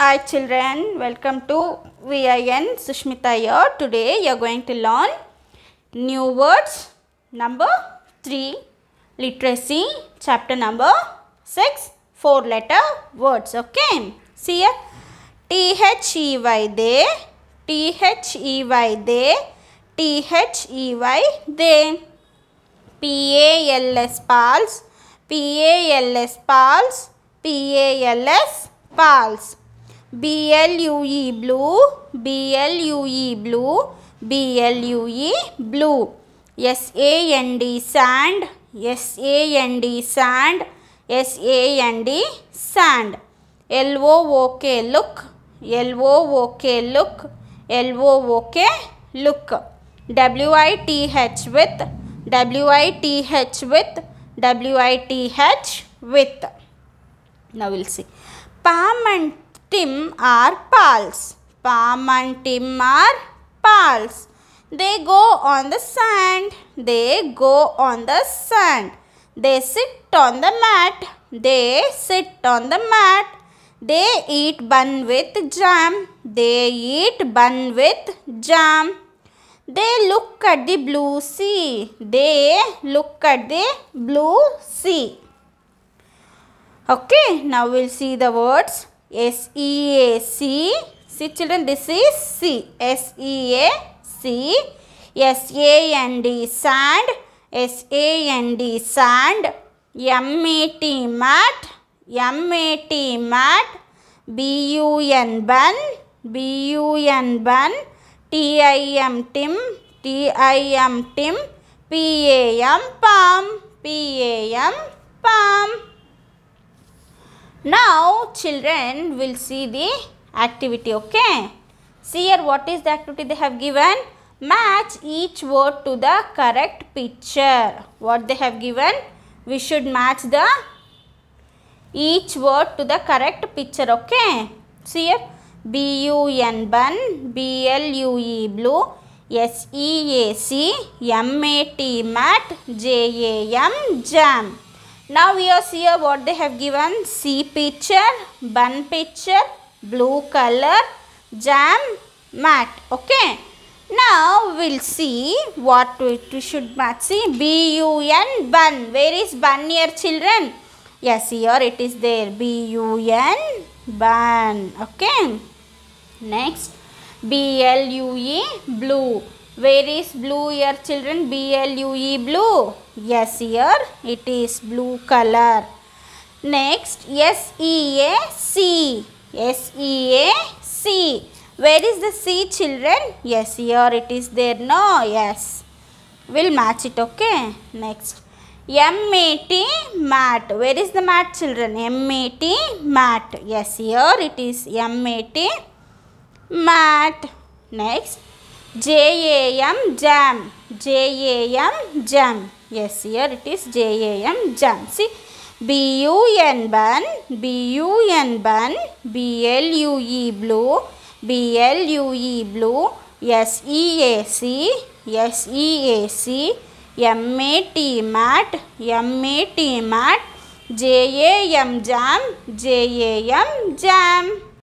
Hi children, welcome to VIN Sushmita here. Today you are going to learn new words number 3 literacy chapter number 6 4 letter words okay. See here T H E Y they T H E Y they T H E Y they P A L S pals P A L S pals P A L S pals B L U E blue, B L U E blue, B L U E blue. S A N D sand, S A N D sand, S A N D sand. L O O K look, L O O K look, L O O K look. W I T H with, W I T H with, W I T H with. Now we'll see. Palm and Tim are pals. Pam and Tim are pals. They go on the sand. They go on the sand. They sit on the mat. They sit on the mat. They eat bun with jam. They eat bun with jam. They look at the blue sea. They look at the blue sea. Okay, now we'll see the words S E A C. See children, this is C. S E A C. S A N D sand. S A N D sand. M A T mat. M A T mat. B U N bun. B U N bun. T I M tim. T I M tim. P A M pam P A M palm. Now children will see the activity okay. See here what is the activity they have given? Match each word to the correct picture. What they have given? We should match the each word to the correct picture okay. See here B-U-N bun, B-L-U-E blue, S-E-A-C, M-A-T mat, J-A-M jam. Now we are here what they have given. C picture, bun picture, blue color, jam, mat. Okay. Now we'll see what we should match. See B-U-N, bun. Where is bun here children? Yes, here it is there. B-U-N, bun. Okay. Next, B-L-U-E, blue. Where is blue Your children? B-L-U-E blue. Yes here it is blue color. Next S-E-A-C. S-E-A-C. Where is the C children? Yes here it is there. No yes. We'll match it okay. Next. M-A-T mat. Where is the mat children? M-A-T mat. Yes here it is M-A-T mat. Next. J-A-M, jam. J-A-M, jam. Yes, here it is J-A-M, jam. See, B-U-N, bun. B-U-N, bun. B-L-U-E, blue. B-L-U-E, blue. S-E-A-C. S-E-A-C. M-A-T, mat. M-A-T, mat. J-A-M, jam. J-A-M, jam.